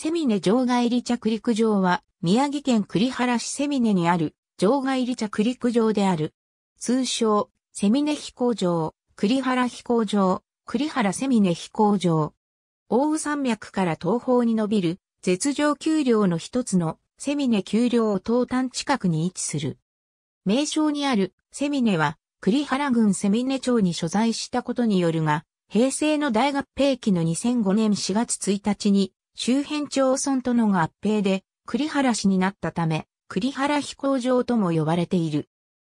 セミネ場外離着陸場は、宮城県栗原市セミネにある、場外離着陸場である。通称、セミネ飛行場、栗原飛行場、栗原セミネ飛行場。大雨山脈から東方に伸びる、絶上丘陵の一つの、セミネ丘陵を東端近くに位置する。名称にある、セミネは、栗原郡セミネ町に所在したことによるが、平成の大合併期の2005年4月1日に、周辺町村との合併で栗原市になったため、栗原飛行場とも呼ばれている。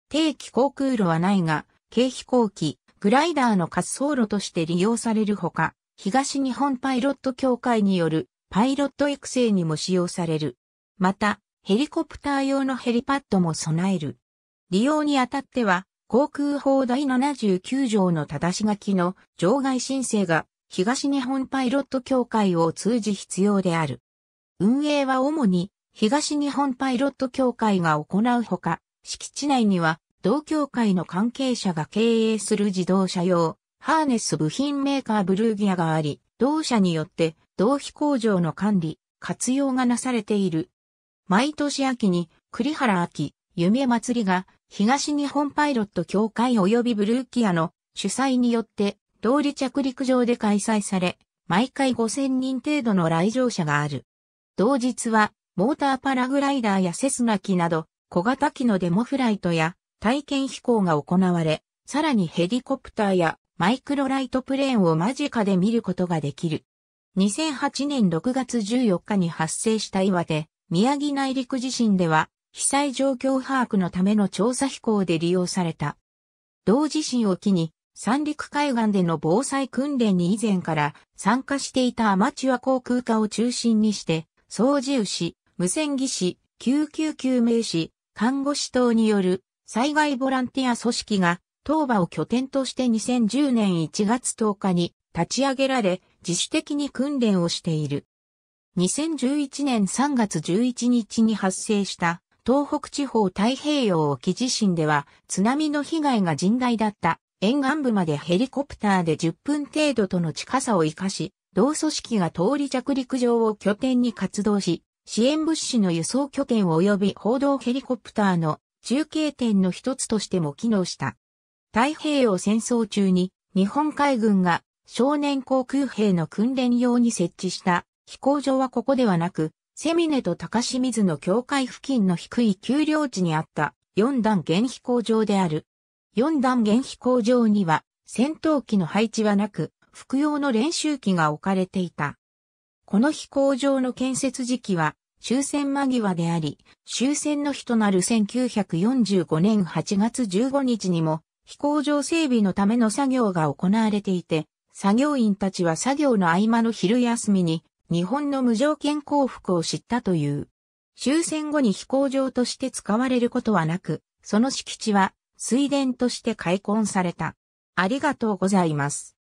定期航空路はないが、軽飛行機、グライダーの滑走路として利用されるほか、東日本パイロット協会によるパイロット育成にも使用される。また、ヘリコプター用のヘリパッドも備える。利用にあたっては、航空法第79条の正し書きの場外申請が東日本パイロット協会を通じ必要である。運営は主に東日本パイロット協会が行うほか、敷地内には同協会の関係者が経営する自動車用、ハーネス部品メーカーブルーギアがあり、同社によって同飛工場の管理、活用がなされている。毎年秋に栗原秋、夢祭りが東日本パイロット協会及びブルーギアの主催によって通り着陸場で開催され、毎回5000人程度の来場者がある。同日は、モーターパラグライダーやセスナ機など、小型機のデモフライトや体験飛行が行われ、さらにヘリコプターやマイクロライトプレーンを間近で見ることができる。2008年6月14日に発生した岩手、宮城内陸地震では、被災状況把握のための調査飛行で利用された。同地震を機に、三陸海岸での防災訓練に以前から参加していたアマチュア航空科を中心にして、操縦士、無線技師、救急救命士、看護師等による災害ボランティア組織が東場を拠点として2010年1月10日に立ち上げられ自主的に訓練をしている。2011年3月11日に発生した東北地方太平洋沖地震では津波の被害が甚大だった沿岸部までヘリコプターで10分程度との近さを活かし、同組織が通り着陸場を拠点に活動し、支援物資の輸送拠点及び報道ヘリコプターの中継点の一つとしても機能した。太平洋戦争中に日本海軍が少年航空兵の訓練用に設置した飛行場はここではなく、セミネと高清水の境界付近の低い丘陵地にあった4段原飛行場である。4段原飛行場には戦闘機の配置はなく、服用の練習機が置かれていた。この飛行場の建設時期は終戦間際であり、終戦の日となる1945年8月15日にも飛行場整備のための作業が行われていて、作業員たちは作業の合間の昼休みに日本の無条件降伏を知ったという。終戦後に飛行場として使われることはなく、その敷地は水田として開墾された。ありがとうございます。